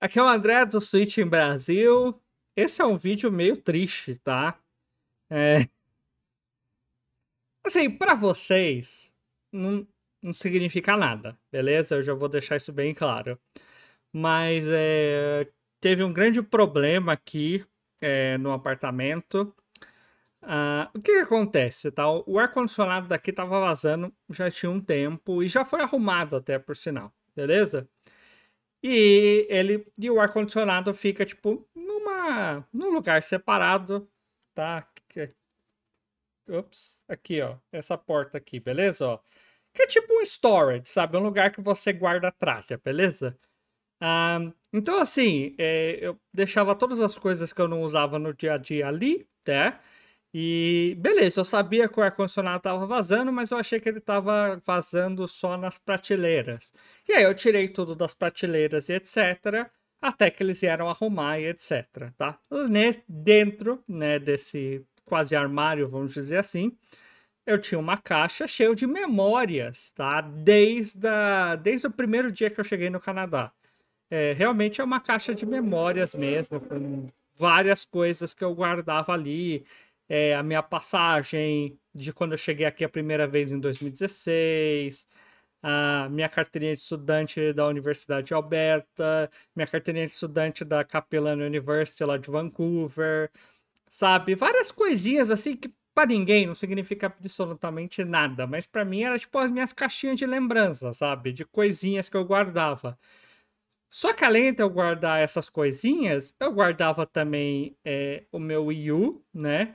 Aqui é o André do Switch em Brasil. Esse é um vídeo meio triste, tá? É... Assim, para vocês, não, não significa nada, beleza? Eu já vou deixar isso bem claro. Mas é... teve um grande problema aqui é, no apartamento. Ah, o que, que acontece, tá? O ar-condicionado daqui tava vazando já tinha um tempo e já foi arrumado até, por sinal, beleza? E ele e o ar condicionado fica tipo numa num lugar separado, tá? Ops, aqui ó, essa porta aqui, beleza? Ó, que é tipo um storage, sabe? Um lugar que você guarda a tralha, beleza? Ah, então assim, é, eu deixava todas as coisas que eu não usava no dia a dia ali, tá? E beleza, eu sabia que o ar-condicionado estava vazando, mas eu achei que ele estava vazando só nas prateleiras. E aí eu tirei tudo das prateleiras e etc. Até que eles vieram arrumar e etc, tá? Dentro, né, desse quase armário, vamos dizer assim, eu tinha uma caixa cheia de memórias, tá? Desde, a, desde o primeiro dia que eu cheguei no Canadá. É, realmente é uma caixa de memórias mesmo, com várias coisas que eu guardava ali. É, a minha passagem de quando eu cheguei aqui a primeira vez em 2016, a minha carteirinha de estudante da Universidade de Alberta, minha carteirinha de estudante da Capellan University lá de Vancouver, sabe? Várias coisinhas assim que para ninguém não significa absolutamente nada, mas para mim era tipo as minhas caixinhas de lembrança, sabe? De coisinhas que eu guardava. Só que além de eu guardar essas coisinhas, eu guardava também é, o meu Wii U, né?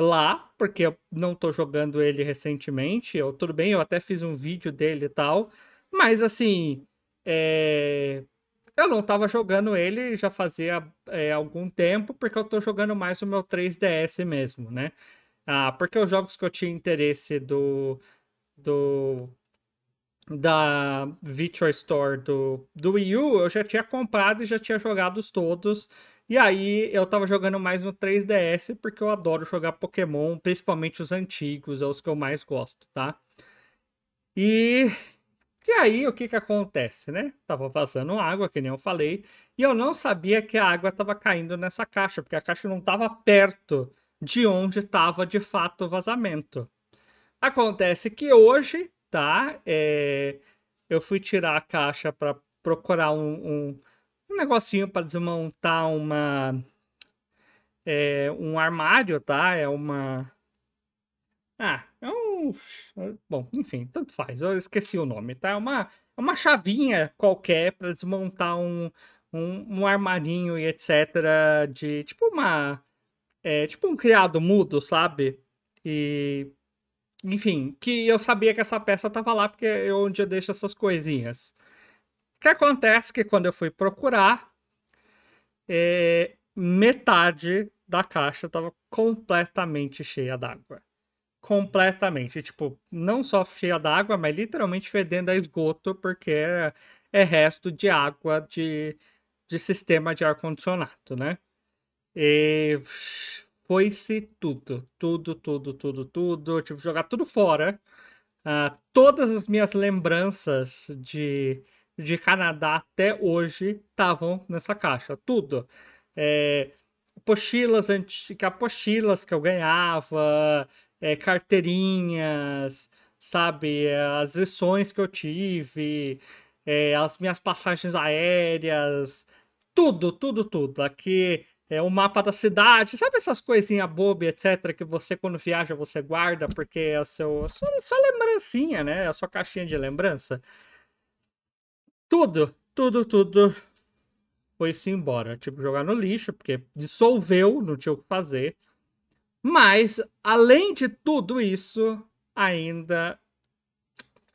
lá, porque eu não tô jogando ele recentemente. Eu, tudo bem, eu até fiz um vídeo dele e tal. Mas assim, é... eu não tava jogando ele já fazia é, algum tempo, porque eu tô jogando mais o meu 3DS mesmo, né? Ah, porque os jogos que eu tinha interesse do. do da Virtual Store do, do Wii U, eu já tinha comprado e já tinha jogado todos e aí eu tava jogando mais no 3DS porque eu adoro jogar Pokémon, principalmente os antigos, é os que eu mais gosto, tá? E e aí o que que acontece, né? Tava vazando água, que nem eu falei, e eu não sabia que a água tava caindo nessa caixa, porque a caixa não tava perto de onde tava de fato o vazamento. Acontece que hoje, tá? É... Eu fui tirar a caixa para procurar um, um um negocinho para desmontar uma é, um armário, tá? É uma ah, é um bom, enfim, tanto faz. Eu esqueci o nome, tá? É uma é uma chavinha qualquer para desmontar um, um, um armarinho e etc de tipo uma é, tipo um criado mudo, sabe? E enfim, que eu sabia que essa peça tava lá porque eu é onde eu deixo essas coisinhas que acontece que quando eu fui procurar, é, metade da caixa estava completamente cheia d'água. Completamente. Tipo, não só cheia d'água, mas literalmente fedendo a esgoto, porque é, é resto de água de, de sistema de ar-condicionado, né? E foi-se tudo. Tudo, tudo, tudo, tudo. Eu tive que jogar tudo fora. Uh, todas as minhas lembranças de de Canadá até hoje estavam nessa caixa. Tudo. É, pochilas antiga, apostilas que eu ganhava, é, carteirinhas, sabe? É, as lições que eu tive, é, as minhas passagens aéreas, tudo, tudo, tudo. Aqui é o mapa da cidade, sabe essas coisinhas bobas, etc, que você quando viaja você guarda porque é a, seu, a é sua, a sua lembrancinha, né? É a sua caixinha de lembrança. Tudo, tudo, tudo foi-se embora. Tipo, jogar no lixo, porque dissolveu, não tinha o que fazer. Mas, além de tudo isso, ainda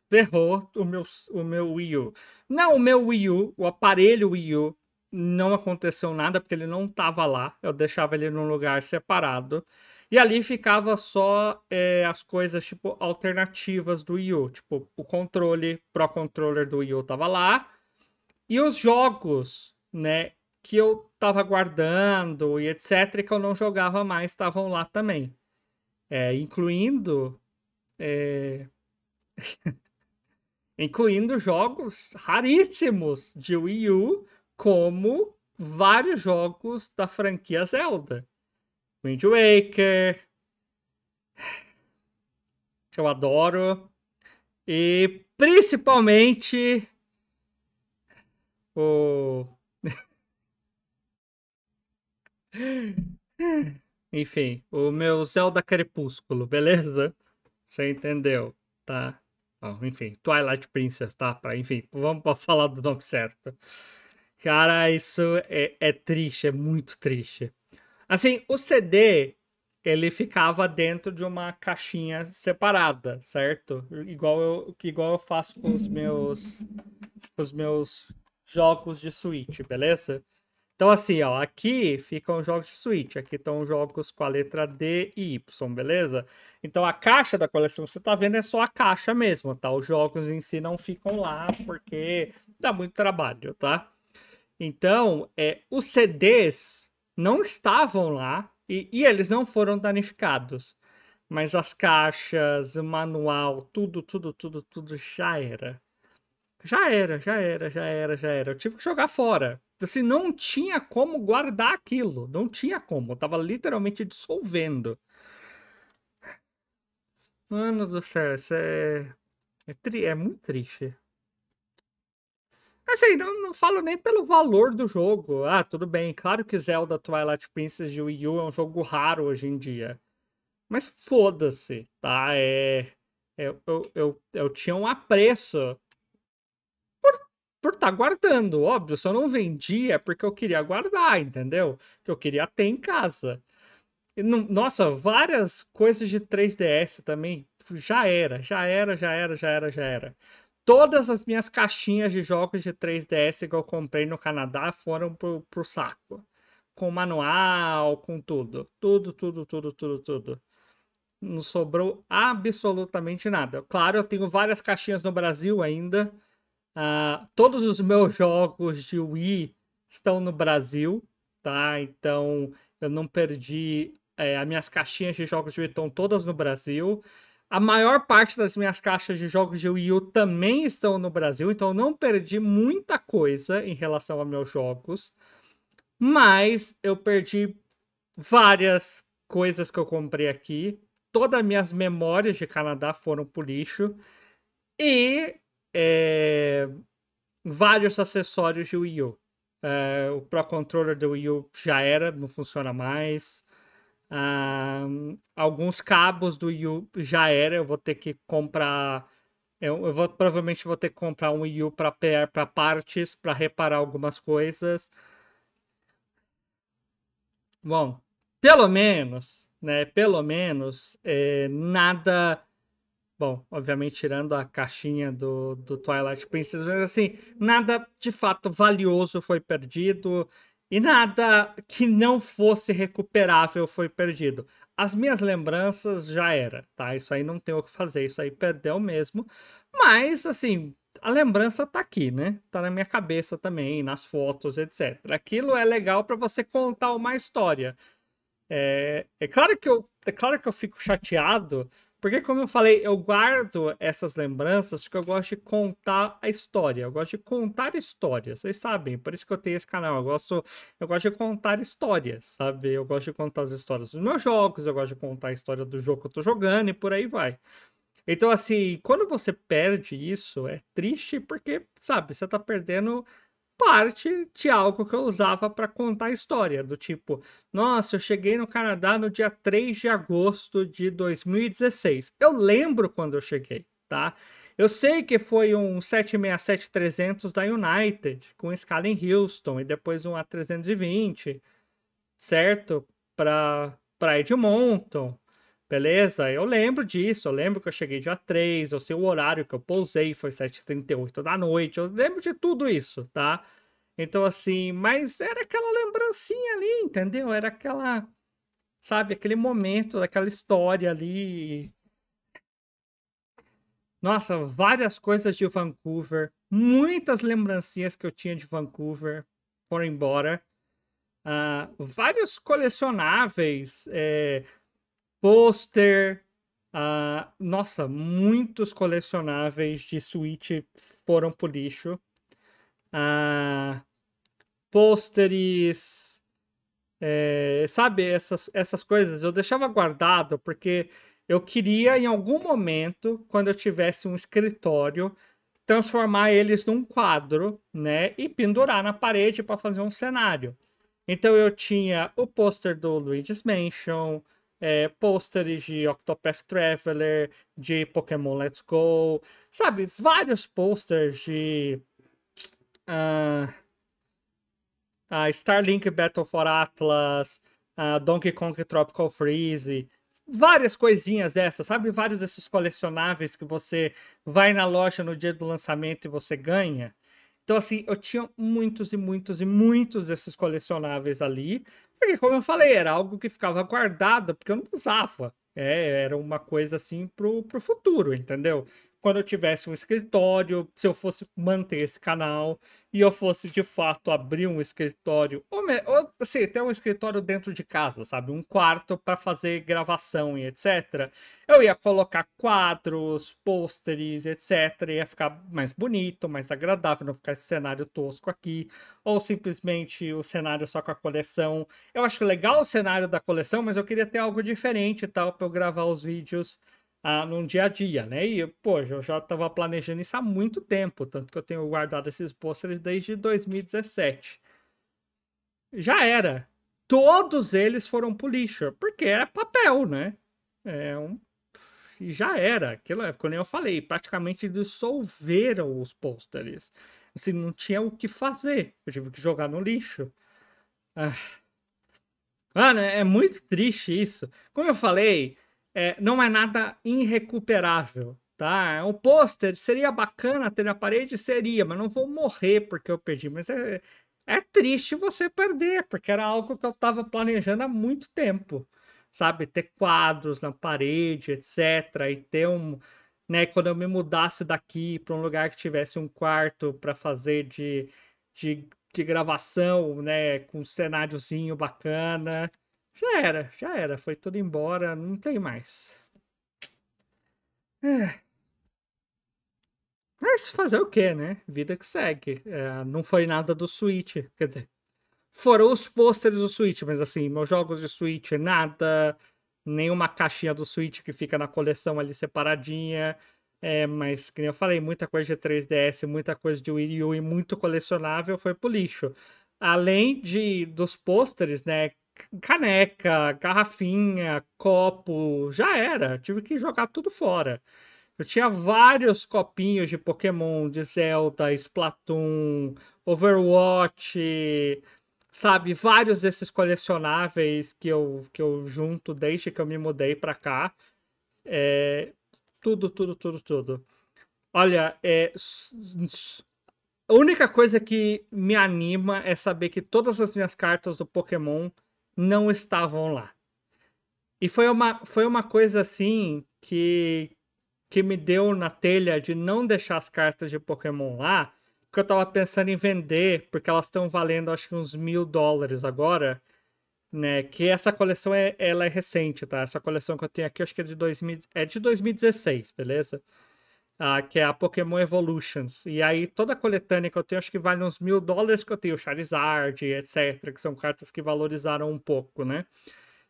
ferrou o meu, o meu Wii U. Não, o meu Wii U, o aparelho Wii U, não aconteceu nada, porque ele não estava lá. Eu deixava ele num lugar separado. E ali ficava só é, as coisas, tipo, alternativas do Wii U. Tipo, o controle, Pro Controller do Wii U tava lá. E os jogos, né, que eu tava guardando e etc, que eu não jogava mais, estavam lá também. É, incluindo... É... incluindo jogos raríssimos de Wii U, como vários jogos da franquia Zelda. Wind Waker, que eu adoro, e principalmente o. Enfim, o meu Zelda Crepúsculo, beleza? Você entendeu, tá? Bom, enfim, Twilight Princess, tá? Pra, enfim, vamos pra falar do nome certo. Cara, isso é, é triste, é muito triste. Assim, o CD ele ficava dentro de uma caixinha separada, certo? Igual eu, igual eu faço com os meus, os meus jogos de Switch, beleza? Então, assim, ó, aqui ficam os jogos de Switch, aqui estão os jogos com a letra D e Y, beleza? Então, a caixa da coleção que você tá vendo é só a caixa mesmo, tá? Os jogos em si não ficam lá porque dá muito trabalho, tá? Então, é, os CDs não estavam lá e, e eles não foram danificados. Mas as caixas, o manual, tudo, tudo, tudo, tudo já era. Já era, já era, já era, já era. Eu tive que jogar fora. Assim, não tinha como guardar aquilo. Não tinha como. Eu tava literalmente dissolvendo. Mano do céu, isso é. É, tri... é muito triste. Assim, não, não falo nem pelo valor do jogo. Ah, tudo bem. Claro que Zelda Twilight Princess de Wii U é um jogo raro hoje em dia. Mas foda-se, tá? É, é, eu, eu, eu tinha um apreço por estar tá guardando. Óbvio, se eu não vendia é porque eu queria guardar, entendeu? Que eu queria ter em casa. nossa, várias coisas de 3DS também já era, já era, já era, já era, já era todas as minhas caixinhas de jogos de 3DS que eu comprei no Canadá foram pro, pro saco. Com manual, com tudo. Tudo, tudo, tudo, tudo, tudo. Não sobrou absolutamente nada. Claro, eu tenho várias caixinhas no Brasil ainda. Uh, todos os meus jogos de Wii estão no Brasil, tá? Então eu não perdi. É, as minhas caixinhas de jogos de Wii estão todas no Brasil. A maior parte das minhas caixas de jogos de Wii U também estão no Brasil, então eu não perdi muita coisa em relação a meus jogos. Mas eu perdi várias coisas que eu comprei aqui. Todas as minhas memórias de Canadá foram pro lixo. E é, vários acessórios de Wii U. É, o Pro Controller do Wii U já era, não funciona mais alguns cabos do Yu já era, eu vou ter que comprar. Eu, eu vou, provavelmente vou ter que comprar um Yu para partes, para reparar algumas coisas. Bom, pelo menos, né? Pelo menos, é, nada. Bom, obviamente tirando a caixinha do, do Twilight Princess, mas assim, nada de fato valioso foi perdido. E nada que não fosse recuperável foi perdido. As minhas lembranças já era, tá? Isso aí não tem o que fazer, isso aí perdeu mesmo. Mas, assim, a lembrança tá aqui, né? Tá na minha cabeça também, nas fotos, etc. Aquilo é legal para você contar uma história. É, é, claro que eu, é claro que eu fico chateado porque, como eu falei, eu guardo essas lembranças porque eu gosto de contar a história. Eu gosto de contar histórias, vocês sabem. Por isso que eu tenho esse canal. Eu gosto, eu gosto de contar histórias, sabe? Eu gosto de contar as histórias dos meus jogos, eu gosto de contar a história do jogo que eu tô jogando e por aí vai. Então, assim, quando você perde isso, é triste porque, sabe, você tá perdendo parte de algo que eu usava para contar a história, do tipo, nossa, eu cheguei no Canadá no dia 3 de agosto de 2016. Eu lembro quando eu cheguei, tá? Eu sei que foi um 767-300 da United, com escala em Houston, e depois um A320, certo? Para Edmonton. Beleza? Eu lembro disso, eu lembro que eu cheguei dia 3, eu sei o horário que eu pousei, foi 7h38 da noite, eu lembro de tudo isso, tá? Então, assim, mas era aquela lembrancinha ali, entendeu? Era aquela, sabe, aquele momento, aquela história ali. Nossa, várias coisas de Vancouver, muitas lembrancinhas que eu tinha de Vancouver foram embora. Uh, vários colecionáveis, é, pôster. Uh, nossa, muitos colecionáveis de Switch foram pro lixo. Uh, pôsteres. É, sabe, essas, essas coisas eu deixava guardado porque eu queria, em algum momento, quando eu tivesse um escritório, transformar eles num quadro, né? E pendurar na parede para fazer um cenário. Então eu tinha o pôster do Luigi's Mansion, é, pôsteres de Octopath Traveler, de Pokémon Let's Go, sabe? Vários posters de. Uh, uh, Starlink Battle for Atlas, uh, Donkey Kong Tropical Freeze, várias coisinhas dessas, sabe? Vários desses colecionáveis que você vai na loja no dia do lançamento e você ganha. Então, assim, eu tinha muitos e muitos e muitos desses colecionáveis ali. Porque, como eu falei, era algo que ficava guardado, porque eu não usava. É, era uma coisa assim pro, pro futuro, entendeu? quando eu tivesse um escritório, se eu fosse manter esse canal e eu fosse de fato abrir um escritório, ou, me, ou assim, ter um escritório dentro de casa, sabe? Um quarto para fazer gravação e etc. Eu ia colocar quadros, pôsteres, etc. Ia ficar mais bonito, mais agradável, não ficar esse cenário tosco aqui, ou simplesmente o cenário só com a coleção. Eu acho legal o cenário da coleção, mas eu queria ter algo diferente e tal, para eu gravar os vídeos ah, no dia a dia, né? E, pô, eu já estava planejando isso há muito tempo, tanto que eu tenho guardado esses pôsteres desde 2017. Já era. Todos eles foram pro lixo, porque é papel, né? É um... Já era. Aquilo é, como eu falei, praticamente dissolveram os pôsteres. Assim, não tinha o que fazer. Eu tive que jogar no lixo. Ah. Mano, é, é muito triste isso. Como eu falei, é, não é nada irrecuperável, tá? É um pôster seria bacana ter na parede, seria, mas não vou morrer porque eu perdi. Mas é, é triste você perder, porque era algo que eu estava planejando há muito tempo, sabe? Ter quadros na parede, etc. E ter um. Né, quando eu me mudasse daqui para um lugar que tivesse um quarto para fazer de, de, de gravação, né, com um cenáriozinho bacana, já era, já era. Foi tudo embora, não tem mais. É. Mas fazer o que, né? Vida que segue. É, não foi nada do Switch. Quer dizer, foram os pôsteres do Switch, mas assim, meus jogos de Switch, nada. Nenhuma caixinha do Switch que fica na coleção ali separadinha. É, mas, como eu falei, muita coisa de 3DS, muita coisa de Wii U e muito colecionável foi pro lixo. Além de dos pôsteres, né? caneca, garrafinha, copo, já era. Tive que jogar tudo fora. Eu tinha vários copinhos de Pokémon, de Zelda, Splatoon, Overwatch, sabe? Vários desses colecionáveis que eu, que eu junto desde que eu me mudei pra cá. É, tudo, tudo, tudo, tudo. Olha, é, a única coisa que me anima é saber que todas as minhas cartas do Pokémon não estavam lá. E foi uma, foi uma coisa assim que, que me deu na telha de não deixar as cartas de Pokémon lá, porque eu tava pensando em vender, porque elas estão valendo acho que uns mil dólares agora, né? Que essa coleção é, ela é recente, tá? Essa coleção que eu tenho aqui, acho que é de, 2000, é de 2016, beleza? Uh, que é a Pokémon Evolutions. E aí, toda a coletânea que eu tenho, acho que vale uns mil dólares que eu tenho, Charizard, etc., que são cartas que valorizaram um pouco, né?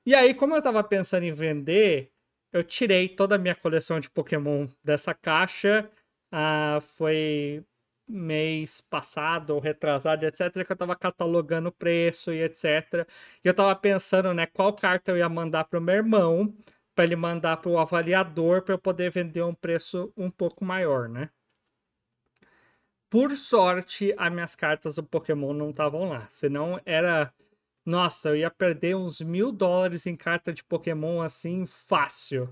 E aí, como eu tava pensando em vender, eu tirei toda a minha coleção de Pokémon dessa caixa. Uh, foi mês passado ou retrasado, etc., que eu tava catalogando o preço e etc. E eu tava pensando, né, qual carta eu ia mandar pro meu irmão para ele mandar para o avaliador para eu poder vender um preço um pouco maior, né? Por sorte, as minhas cartas do Pokémon não estavam lá. Senão era. Nossa, eu ia perder uns mil dólares em carta de Pokémon assim, fácil.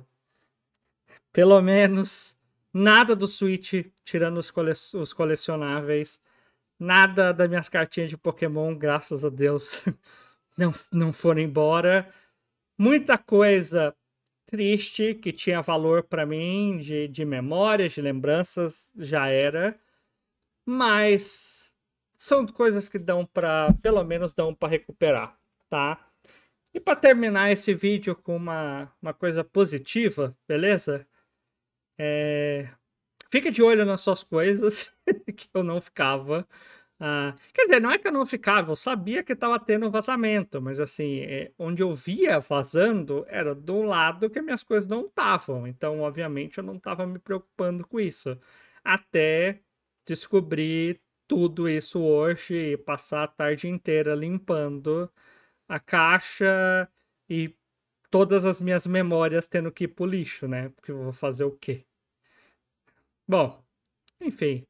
Pelo menos nada do Switch, tirando os, cole... os colecionáveis. Nada das minhas cartinhas de Pokémon, graças a Deus, não, não foram embora. Muita coisa triste, que tinha valor para mim de, de memórias, de lembranças, já era. Mas são coisas que dão para, pelo menos dão para recuperar, tá? E para terminar esse vídeo com uma, uma coisa positiva, beleza? É... Fica de olho nas suas coisas, que eu não ficava. Ah, quer dizer, não é que eu não ficava, eu sabia que estava tendo vazamento, mas assim, é, onde eu via vazando era do lado que minhas coisas não estavam. Então, obviamente, eu não estava me preocupando com isso. Até descobrir tudo isso hoje e passar a tarde inteira limpando a caixa e todas as minhas memórias tendo que ir pro lixo, né? Porque eu vou fazer o quê? Bom, enfim.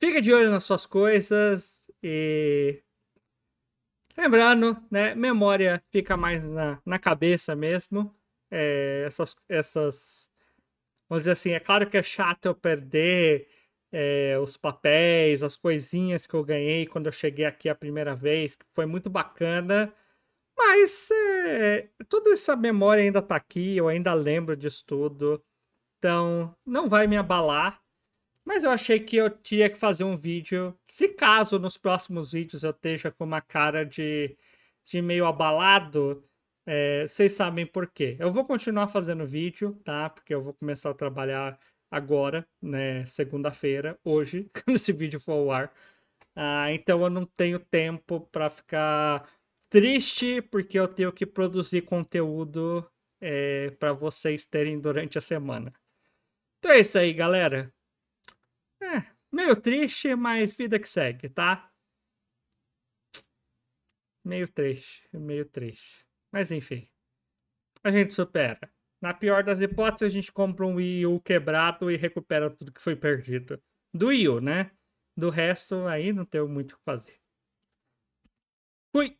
Fica de olho nas suas coisas e. Lembrando, né? Memória fica mais na, na cabeça mesmo. É, essas, essas. Vamos dizer assim, é claro que é chato eu perder é, os papéis, as coisinhas que eu ganhei quando eu cheguei aqui a primeira vez, que foi muito bacana. Mas é, toda essa memória ainda tá aqui, eu ainda lembro disso tudo. Então, não vai me abalar. Mas eu achei que eu tinha que fazer um vídeo. Se caso nos próximos vídeos eu esteja com uma cara de, de meio abalado, é, vocês sabem por quê. Eu vou continuar fazendo vídeo, tá? Porque eu vou começar a trabalhar agora, né? Segunda-feira, hoje, quando esse vídeo for ao ar. Ah, então eu não tenho tempo para ficar triste, porque eu tenho que produzir conteúdo é, para vocês terem durante a semana. Então é isso aí, galera. É, meio triste, mas vida que segue, tá? Meio triste, meio triste. Mas enfim, a gente supera. Na pior das hipóteses, a gente compra um Wii U quebrado e recupera tudo que foi perdido. Do Wii U, né? Do resto, aí não tem muito o que fazer. Fui!